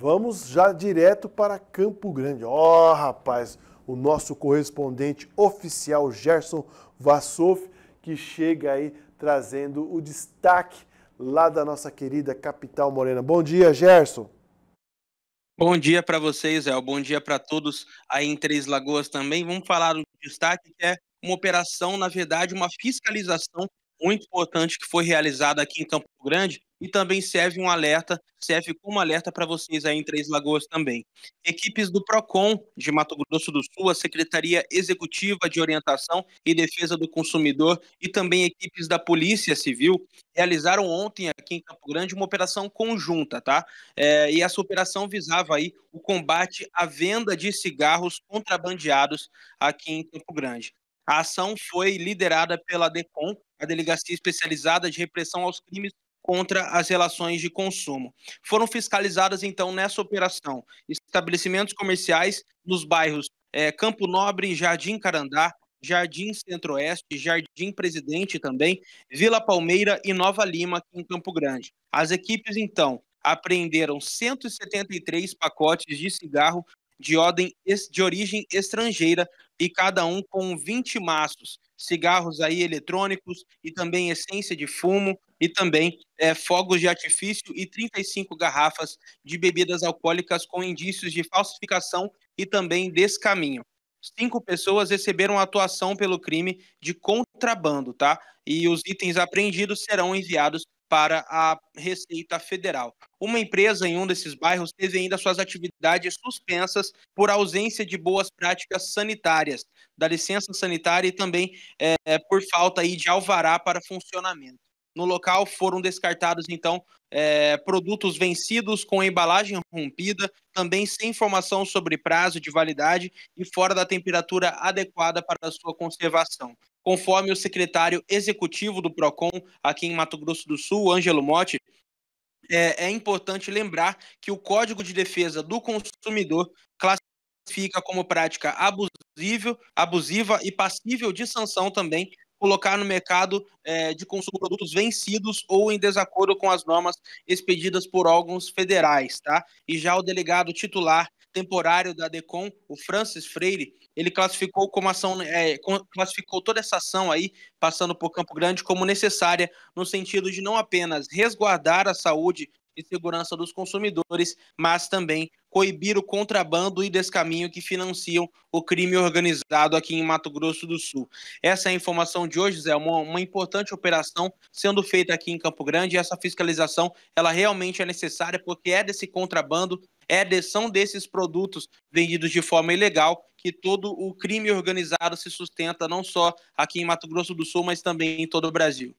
Vamos já direto para Campo Grande. Ó, oh, rapaz, o nosso correspondente oficial Gerson Vassouf, que chega aí trazendo o destaque lá da nossa querida capital morena. Bom dia, Gerson. Bom dia para vocês, El. Bom dia para todos aí em Três Lagoas também. Vamos falar um destaque que é uma operação, na verdade, uma fiscalização muito importante que foi realizada aqui em Campo Grande e também serve um alerta, serve como alerta para vocês aí em Três Lagoas também. Equipes do PROCON de Mato Grosso do Sul, a Secretaria Executiva de Orientação e Defesa do Consumidor e também equipes da Polícia Civil realizaram ontem aqui em Campo Grande uma operação conjunta, tá? É, e essa operação visava aí o combate à venda de cigarros contrabandeados aqui em Campo Grande. A ação foi liderada pela DECOM, a Delegacia Especializada de Repressão aos Crimes contra as Relações de Consumo. Foram fiscalizadas, então, nessa operação, estabelecimentos comerciais nos bairros é, Campo Nobre, Jardim Carandá, Jardim Centro-Oeste, Jardim Presidente também, Vila Palmeira e Nova Lima, aqui em Campo Grande. As equipes, então, apreenderam 173 pacotes de cigarro de, ordem, de origem estrangeira e cada um com 20 maços, cigarros aí eletrônicos e também essência de fumo e também é, fogos de artifício e 35 garrafas de bebidas alcoólicas com indícios de falsificação e também descaminho. Cinco pessoas receberam atuação pelo crime de contrabando, tá? E os itens apreendidos serão enviados para a Receita Federal. Uma empresa em um desses bairros teve ainda suas atividades suspensas por ausência de boas práticas sanitárias, da licença sanitária e também é, por falta aí de alvará para funcionamento no local foram descartados, então, é, produtos vencidos com embalagem rompida, também sem informação sobre prazo de validade e fora da temperatura adequada para sua conservação. Conforme o secretário executivo do PROCON aqui em Mato Grosso do Sul, Ângelo Motti, é, é importante lembrar que o Código de Defesa do Consumidor classifica como prática abusível, abusiva e passível de sanção também colocar no mercado é, de consumo produtos vencidos ou em desacordo com as normas expedidas por órgãos federais, tá? E já o delegado titular temporário da DECOM, o Francis Freire, ele classificou como ação, é, classificou toda essa ação aí, passando por Campo Grande, como necessária, no sentido de não apenas resguardar a saúde e segurança dos consumidores, mas também coibir o contrabando e descaminho que financiam o crime organizado aqui em Mato Grosso do Sul. Essa é a informação de hoje, Zé, uma, uma importante operação sendo feita aqui em Campo Grande e essa fiscalização ela realmente é necessária porque é desse contrabando, é de, são desses produtos vendidos de forma ilegal que todo o crime organizado se sustenta não só aqui em Mato Grosso do Sul, mas também em todo o Brasil.